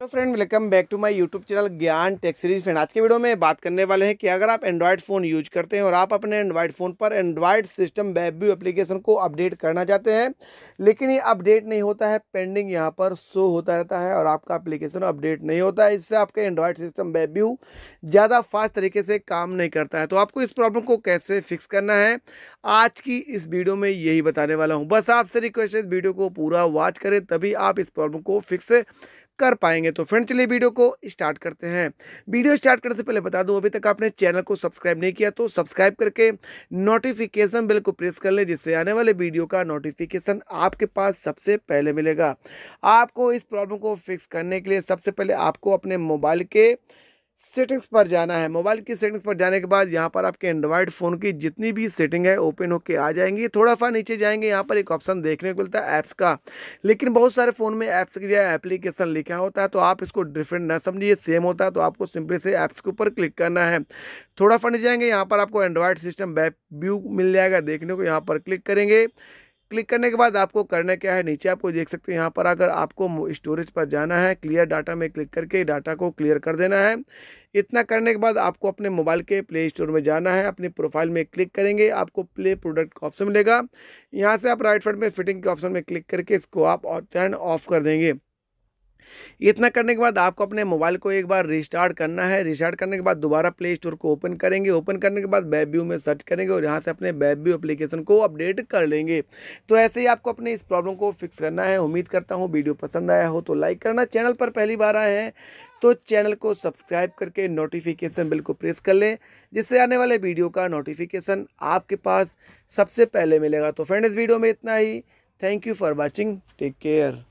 तो friend welcome back to my YouTube channel Gyan tech series friend आज के video में बात करने वाले हैं कि अगर आप एंड्रॉयड फ़ोन यूज करते हैं और आप अपने एंड्रॉयड फ़ोन पर एंड्रॉयड सिस्टम बेब्यू एप्लीकेशन को अपडेट करना चाहते हैं लेकिन ये अपडेट नहीं होता है पेंडिंग यहाँ पर शो होता रहता है और आपका अप्लीकेशन अपडेट नहीं होता है इससे आपके एंड्रॉयड सिस्टम बेब्यू ज़्यादा फास्ट तरीके से काम नहीं करता है तो आपको इस प्रॉब्लम को कैसे फिक्स करना है आज की इस वीडियो में यही बताने वाला हूँ बस आपसे रिक्वेस्ट है इस वीडियो को पूरा वॉच करें तभी आप इस प्रॉब्लम को फिक्स कर पाएंगे तो फ्रेंड चलिए वीडियो को स्टार्ट करते हैं वीडियो स्टार्ट करने से पहले बता दूं अभी तक आपने चैनल को सब्सक्राइब नहीं किया तो सब्सक्राइब करके नोटिफिकेशन बिल को प्रेस कर लें जिससे आने वाले वीडियो का नोटिफिकेशन आपके पास सबसे पहले मिलेगा आपको इस प्रॉब्लम को फिक्स करने के लिए सबसे पहले आपको अपने मोबाइल के सेटिंग्स पर जाना है मोबाइल की सेटिंग्स पर जाने के बाद यहाँ पर आपके एंड्रॉयड फ़ोन की जितनी भी सेटिंग है ओपन होकर आ जाएंगी थोड़ा सा नीचे जाएंगे यहाँ पर एक ऑप्शन देखने को मिलता है ऐप्स का लेकिन बहुत सारे फ़ोन में ऐप्स की जो एप्लीकेशन लिखा होता है तो आप इसको डिफरेंट ना समझिए सेम होता है तो आपको सिंपली से ऐप्स के ऊपर क्लिक करना है थोड़ा फंड जाएंगे यहाँ पर आपको एंड्रॉयड सिस्टम बैक व्यू मिल जाएगा देखने को यहाँ पर क्लिक करेंगे क्लिक करने के बाद आपको करना क्या है नीचे आपको देख सकते हैं यहाँ पर अगर आपको स्टोरेज पर जाना है क्लियर डाटा में क्लिक करके डाटा को क्लियर कर देना है इतना करने के बाद आपको अपने मोबाइल के प्ले स्टोर में जाना है अपनी प्रोफाइल में क्लिक करेंगे आपको प्ले प्रोडक्ट का ऑप्शन मिलेगा यहाँ से आप राइट फ्रंट में फिटिंग के ऑप्शन में क्लिक करके इसको आप टर्न ऑफ कर देंगे इतना करने के बाद आपको अपने मोबाइल को एक बार रिस्टार्ट करना है रिस्टार्ट करने के बाद दोबारा प्ले स्टोर को ओपन करेंगे ओपन करने के बाद वेबव्यू में सर्च करेंगे और यहाँ से अपने वेबव्यू अप्लीकेशन को अपडेट कर लेंगे तो ऐसे ही आपको अपने इस प्रॉब्लम को फिक्स करना है उम्मीद करता हूँ वीडियो पसंद आया हो तो लाइक करना चैनल पर पहली बार आए हैं तो चैनल को सब्सक्राइब करके नोटिफिकेशन बिल को प्रेस कर लें जिससे आने वाले वीडियो का नोटिफिकेशन आपके पास सबसे पहले मिलेगा तो फ्रेंड इस वीडियो में इतना ही thank you for watching take care